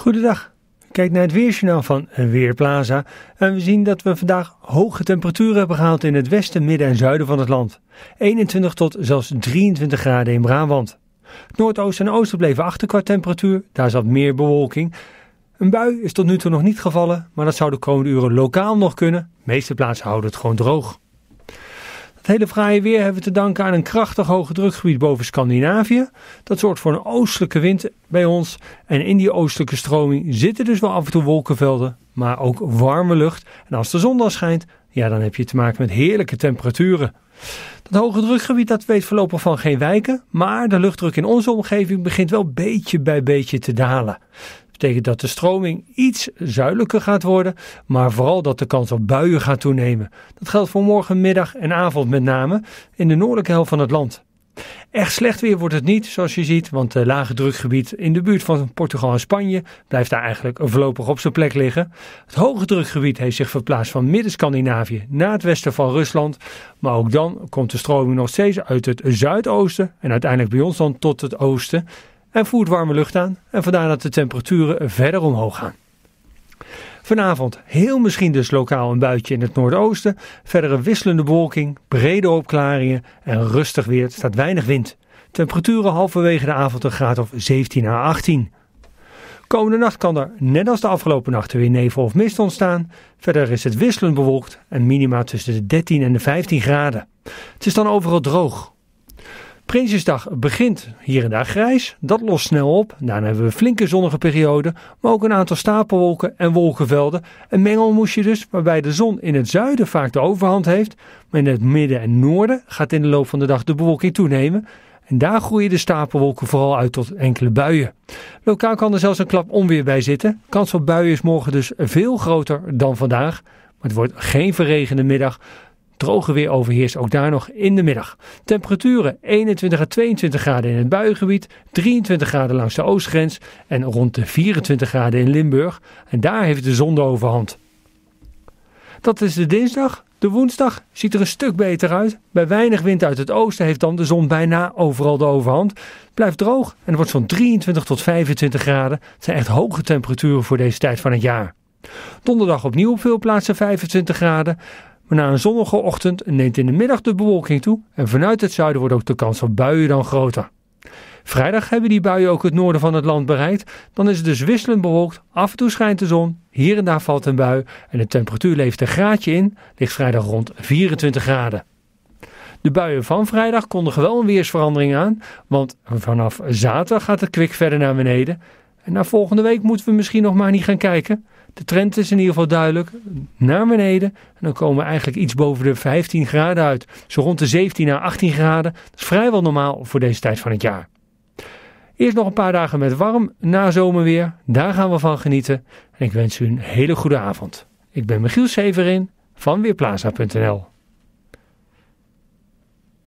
Goedendag. Kijk naar het weersjournaal van Weerplaza en we zien dat we vandaag hoge temperaturen hebben gehaald in het westen, midden en zuiden van het land. 21 tot zelfs 23 graden in Brabant. Noordoosten en oosten bleven achter temperatuur, daar zat meer bewolking. Een bui is tot nu toe nog niet gevallen, maar dat zou de komende uren lokaal nog kunnen. De meeste plaatsen houden het gewoon droog hele fraaie weer hebben we te danken aan een krachtig hoge drukgebied boven Scandinavië. Dat zorgt voor een oostelijke wind bij ons. En in die oostelijke stroming zitten dus wel af en toe wolkenvelden, maar ook warme lucht. En als de zon dan schijnt, ja, dan heb je te maken met heerlijke temperaturen. Dat hoge drukgebied dat weet voorlopig van geen wijken, maar de luchtdruk in onze omgeving begint wel beetje bij beetje te dalen betekent dat de stroming iets zuidelijker gaat worden, maar vooral dat de kans op buien gaat toenemen. Dat geldt voor morgen, middag en avond met name in de noordelijke helft van het land. Echt slecht weer wordt het niet, zoals je ziet, want het lage drukgebied in de buurt van Portugal en Spanje blijft daar eigenlijk voorlopig op zijn plek liggen. Het hoge drukgebied heeft zich verplaatst van Midden-Scandinavië naar het westen van Rusland, maar ook dan komt de stroming nog steeds uit het zuidoosten en uiteindelijk bij ons dan tot het oosten en voert warme lucht aan en vandaar dat de temperaturen verder omhoog gaan. Vanavond heel misschien dus lokaal een buitje in het noordoosten, verder een wisselende bewolking, brede opklaringen en rustig weer, het staat weinig wind. Temperaturen halverwege de avond een graad of 17 à 18. Komende nacht kan er, net als de afgelopen nachten, weer nevel of mist ontstaan. Verder is het wisselend bewolkt en minima tussen de 13 en de 15 graden. Het is dan overal droog. Prinsjesdag begint hier en daar grijs, dat lost snel op. Daarna hebben we een flinke zonnige periode, maar ook een aantal stapelwolken en wolkenvelden. Een mengelmoesje dus, waarbij de zon in het zuiden vaak de overhand heeft, maar in het midden en noorden gaat in de loop van de dag de bewolking toenemen. En daar groeien de stapelwolken vooral uit tot enkele buien. Lokaal kan er zelfs een klap onweer bij zitten. Kans op buien is morgen dus veel groter dan vandaag. Maar het wordt geen verregende middag droge weer overheerst ook daar nog in de middag. Temperaturen 21 à 22 graden in het buiengebied, 23 graden langs de oostgrens en rond de 24 graden in Limburg. En daar heeft de zon de overhand. Dat is de dinsdag. De woensdag ziet er een stuk beter uit. Bij weinig wind uit het oosten heeft dan de zon bijna overal de overhand. Het blijft droog en het wordt zo'n 23 tot 25 graden. Het zijn echt hoge temperaturen voor deze tijd van het jaar. Donderdag opnieuw op veel plaatsen 25 graden. Maar na een zonnige ochtend neemt in de middag de bewolking toe en vanuit het zuiden wordt ook de kans op buien dan groter. Vrijdag hebben die buien ook het noorden van het land bereikt. Dan is het dus wisselend bewolkt, af en toe schijnt de zon, hier en daar valt een bui en de temperatuur leeft een graadje in, ligt vrijdag rond 24 graden. De buien van vrijdag kondigen wel een weersverandering aan, want vanaf zaterdag gaat het kwik verder naar beneden. En na volgende week moeten we misschien nog maar niet gaan kijken, de trend is in ieder geval duidelijk naar beneden. En dan komen we eigenlijk iets boven de 15 graden uit. Zo rond de 17 à 18 graden. Dat is vrijwel normaal voor deze tijd van het jaar. Eerst nog een paar dagen met warm na zomerweer. Daar gaan we van genieten. En ik wens u een hele goede avond. Ik ben Michiel Severin van Weerplaza.nl